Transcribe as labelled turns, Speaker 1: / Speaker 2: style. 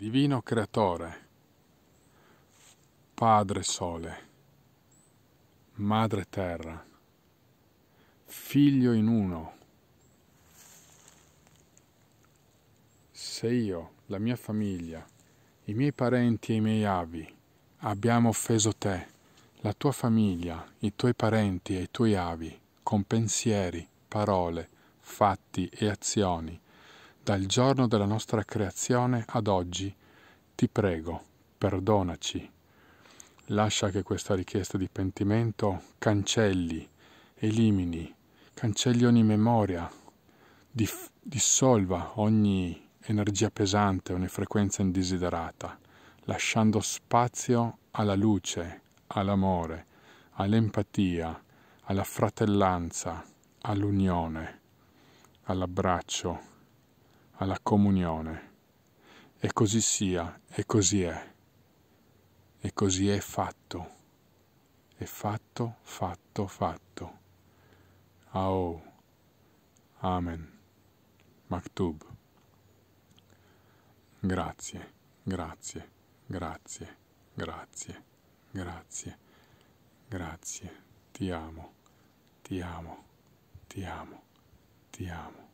Speaker 1: Divino Creatore, Padre Sole, Madre Terra, Figlio in uno, se io, la mia famiglia, i miei parenti e i miei avi abbiamo offeso te, la tua famiglia, i tuoi parenti e i tuoi avi, con pensieri, parole, fatti e azioni, dal giorno della nostra creazione ad oggi, ti prego, perdonaci. Lascia che questa richiesta di pentimento cancelli, elimini, cancelli ogni memoria, dif- dissolva ogni energia pesante, ogni frequenza indesiderata, lasciando spazio alla luce, all'amore, all'empatia, alla fratellanza, all'unione, all'abbraccio, alla comunione. E così sia, e così è. E così è fatto. È fatto, fatto, fatto. Ao. Amen. Maktub. Grazie, grazie, grazie, grazie, grazie, grazie. Ti amo, ti amo, ti amo, ti amo.